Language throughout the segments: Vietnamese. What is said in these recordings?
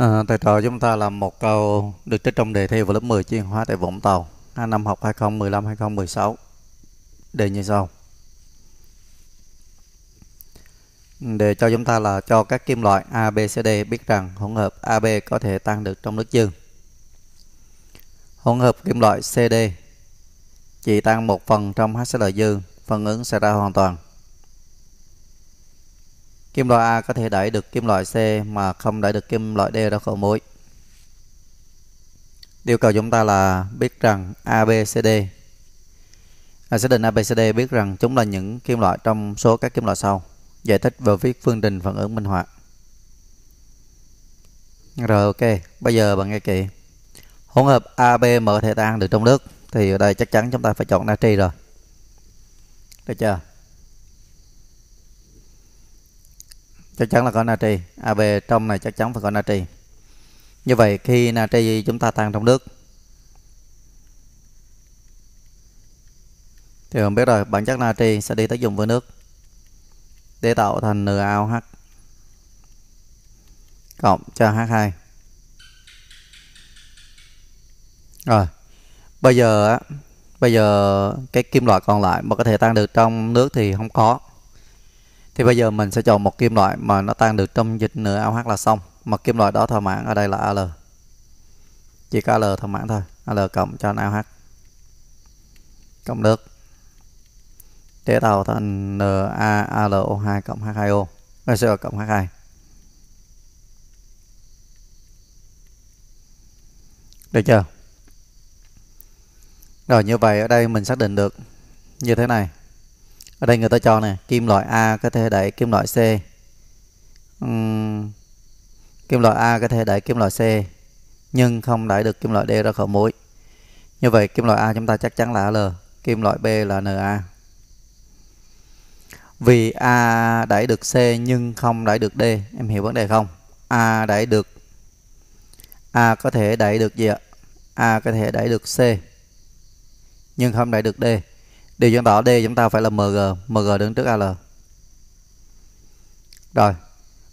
À, thầy trò chúng ta làm một câu được trích trong đề thi vào lớp 10 chuyên hóa tại Vũng Tàu năm học 2015-2016. Đề như sau. Đề cho chúng ta là cho các kim loại A, B, C, D biết rằng hỗn hợp AB có thể tan được trong nước dương. Hỗn hợp kim loại CD chỉ tan một phần trong HCl dương, phản ứng sẽ ra hoàn toàn. Kim loại A có thể đẩy được kim loại C mà không đẩy được kim loại D ra khỏi mối. Yêu cầu chúng ta là biết rằng ABCD à, xác định ABCD biết rằng chúng là những kim loại trong số các kim loại sau. Giải thích và viết phương trình phản ứng minh họa. Rồi ok, bây giờ bạn nghe kỹ. Hỗn hợp ABM mở thể tan được trong nước thì ở đây chắc chắn chúng ta phải chọn natri rồi. Được chưa? chắc chắn là có natri AB trong này chắc chắn phải có natri như vậy khi natri chúng ta tan trong nước thì không biết rồi bản chất natri sẽ đi tác dụng với nước để tạo thành NaOH cộng cho H2 rồi bây giờ bây giờ cái kim loại còn lại mà có thể tan được trong nước thì không có thì bây giờ mình sẽ chọn một kim loại mà nó tan được trong dịch nửa AH là xong mà kim loại đó thỏa mãn ở đây là AL chỉ có AL thỏa mãn thôi AL cộng cho AH cộng nước, chế tạo thành NaAlO2 cộng H2O CO cộng H2 được chưa rồi như vậy ở đây mình xác định được như thế này ở đây người ta cho này kim loại A có thể đẩy kim loại C uhm, kim loại A có thể đẩy kim loại C nhưng không đẩy được kim loại D ra khỏi muối như vậy kim loại A chúng ta chắc chắn là L kim loại B là Na vì A đẩy được C nhưng không đẩy được D em hiểu vấn đề không A đẩy được A có thể đẩy được gì ạ A có thể đẩy được C nhưng không đẩy được D điều chứng tỏ D chúng ta phải là MG MG đứng trước AL rồi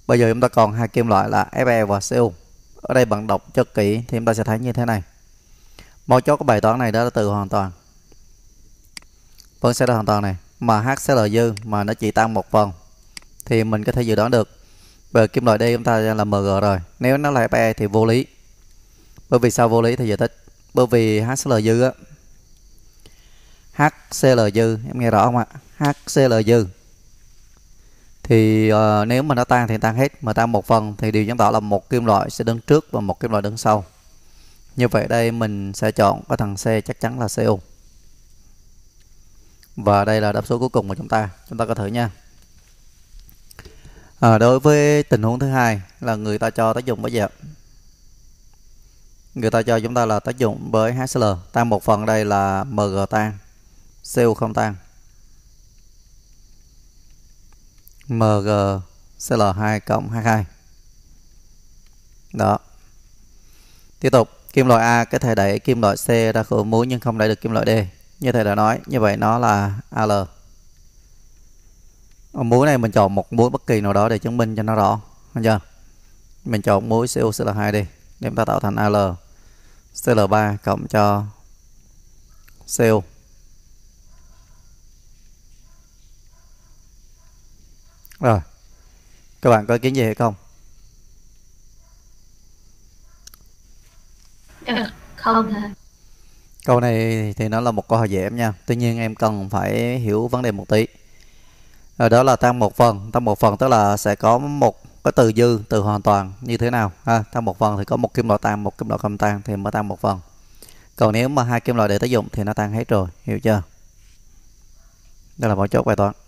bây giờ chúng ta còn hai kim loại là Fe và Cu ở đây bạn đọc cho kỹ thì chúng ta sẽ thấy như thế này mấu chốt của bài toán này đó là từ hoàn toàn vẫn sẽ là hoàn toàn này mà H sẽ là dư mà nó chỉ tăng một phần thì mình có thể dự đoán được về kim loại D chúng ta là MG rồi nếu nó là Fe thì vô lý bởi vì sao vô lý thì giải thích bởi vì H sẽ là dư á, HCl dư em nghe rõ không ạ HCl dư thì uh, nếu mà nó tan thì tan hết mà tan một phần thì điều chứng tỏ là một kim loại sẽ đứng trước và một kim loại đứng sau như vậy đây mình sẽ chọn có thằng C chắc chắn là cu và đây là đáp số cuối cùng của chúng ta chúng ta có thử nha à, đối với tình huống thứ hai là người ta cho tác dụng với dẹp người ta cho chúng ta là tác dụng với HCl tan một phần đây là MG tan CO không tăng, MG CL2 cộng 22 đó tiếp tục kim loại A có thể đẩy kim loại C ra khỏi muối nhưng không đẩy được kim loại D như thầy đã nói như vậy nó là AL ở muối này mình chọn một muối bất kỳ nào đó để chứng minh cho nó rõ không chưa mình chọn muối COCl2 đi để chúng ta tạo thành AL CL3 cộng cho CO Rồi, các bạn có ý kiến gì hay không? Không hả? Câu này thì nó là một câu hỏi dễ em nha. Tuy nhiên em cần phải hiểu vấn đề một tí. Rồi đó là tăng một phần. Tăng một phần tức là sẽ có một cái từ dư, từ hoàn toàn như thế nào. Ha? Tăng một phần thì có một kim loại tăng, một kim loại không tăng thì mới tăng một phần. Còn nếu mà hai kim loại để tác dụng thì nó tăng hết rồi. Hiểu chưa? Đây là một chốt bài toán.